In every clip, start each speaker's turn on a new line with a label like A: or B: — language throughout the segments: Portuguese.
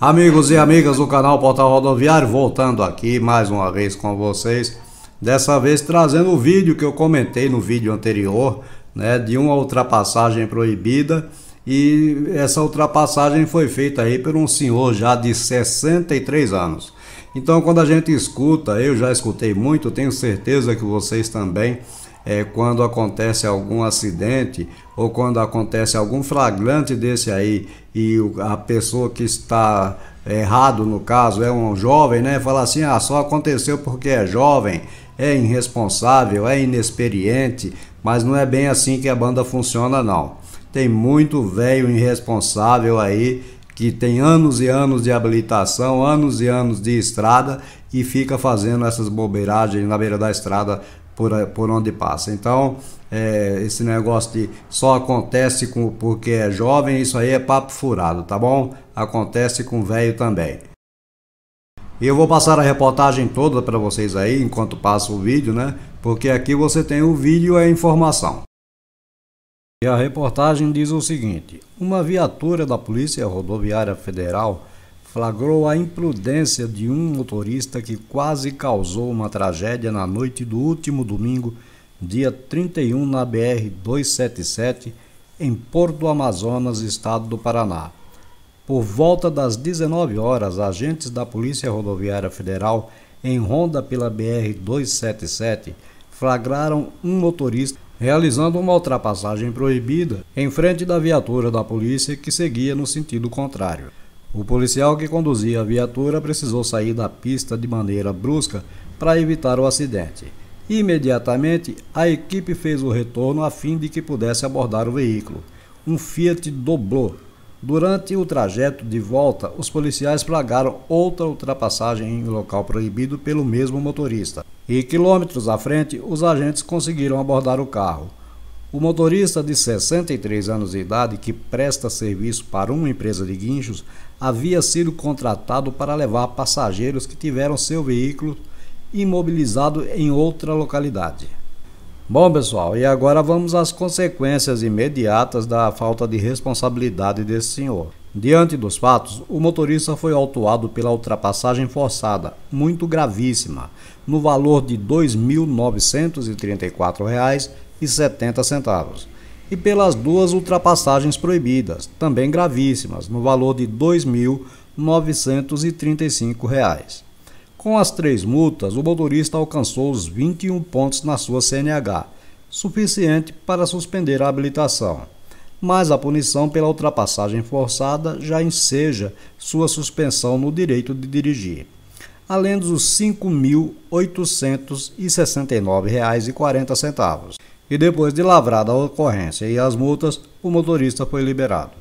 A: Amigos e amigas do canal Portal Rodoviário, voltando aqui mais uma vez com vocês. Dessa vez trazendo o vídeo que eu comentei no vídeo anterior, né, de uma ultrapassagem proibida. E essa ultrapassagem foi feita aí por um senhor já de 63 anos. Então, quando a gente escuta, eu já escutei muito, tenho certeza que vocês também é, quando acontece algum acidente ou quando acontece algum flagrante desse aí e a pessoa que está errado no caso é um jovem, né? fala assim, ah, só aconteceu porque é jovem, é irresponsável, é inexperiente, mas não é bem assim que a banda funciona não. Tem muito velho irresponsável aí que tem anos e anos de habilitação, anos e anos de estrada e fica fazendo essas bobeiragens na beira da estrada por, eh, por onde passa. Então, é, esse negócio de só acontece com porque é jovem, isso aí é papo furado, tá bom? Acontece com velho também. E eu vou passar a reportagem toda para vocês aí enquanto passa o vídeo, né? Porque aqui você tem o vídeo e a informação. E a reportagem diz o seguinte: uma viatura da Polícia Rodoviária Federal flagrou a imprudência de um motorista que quase causou uma tragédia na noite do último domingo, dia 31, na BR 277, em Porto Amazonas, estado do Paraná. Por volta das 19 horas, agentes da Polícia Rodoviária Federal, em ronda pela BR 277, flagraram um motorista realizando uma ultrapassagem proibida em frente da viatura da polícia que seguia no sentido contrário. O policial que conduzia a viatura precisou sair da pista de maneira brusca para evitar o acidente. Imediatamente, a equipe fez o retorno a fim de que pudesse abordar o veículo. Um Fiat dobrou. Durante o trajeto de volta, os policiais flagraram outra ultrapassagem em um local proibido pelo mesmo motorista. E quilômetros à frente, os agentes conseguiram abordar o carro. O motorista de 63 anos de idade, que presta serviço para uma empresa de guinchos, havia sido contratado para levar passageiros que tiveram seu veículo imobilizado em outra localidade. Bom, pessoal, e agora vamos às consequências imediatas da falta de responsabilidade desse senhor. Diante dos fatos, o motorista foi autuado pela ultrapassagem forçada, muito gravíssima, no valor de R$ 2.934,70 e pelas duas ultrapassagens proibidas, também gravíssimas, no valor de R$ 2.935. Com as três multas, o motorista alcançou os 21 pontos na sua CNH, suficiente para suspender a habilitação. Mas a punição pela ultrapassagem forçada já enseja sua suspensão no direito de dirigir, além dos R$ 5.869,40 e depois de lavrada a ocorrência e as multas, o motorista foi liberado.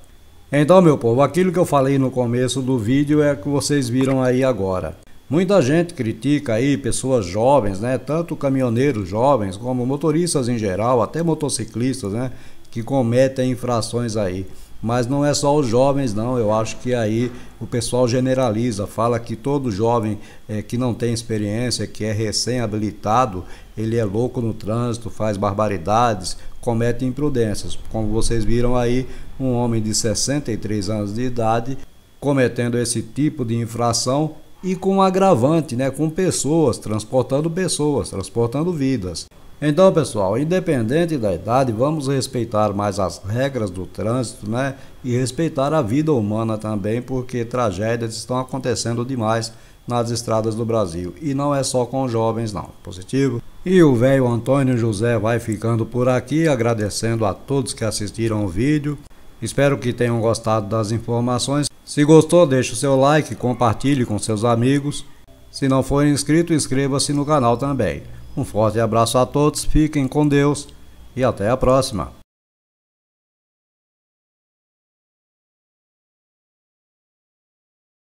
A: Então, meu povo, aquilo que eu falei no começo do vídeo é que vocês viram aí agora. Muita gente critica aí pessoas jovens, né? Tanto caminhoneiros jovens como motoristas em geral, até motociclistas, né? Que cometem infrações aí. Mas não é só os jovens, não. Eu acho que aí o pessoal generaliza, fala que todo jovem é, que não tem experiência, que é recém-habilitado, ele é louco no trânsito, faz barbaridades, comete imprudências. Como vocês viram aí, um homem de 63 anos de idade cometendo esse tipo de infração e com agravante, né, com pessoas, transportando pessoas, transportando vidas. Então, pessoal, independente da idade, vamos respeitar mais as regras do trânsito, né? E respeitar a vida humana também, porque tragédias estão acontecendo demais nas estradas do Brasil. E não é só com jovens, não. Positivo? E o velho Antônio José vai ficando por aqui, agradecendo a todos que assistiram o vídeo. Espero que tenham gostado das informações. Se gostou, deixe o seu like, compartilhe com seus amigos. Se não for inscrito, inscreva-se no canal também. Um forte abraço a todos, fiquem com Deus e até a próxima.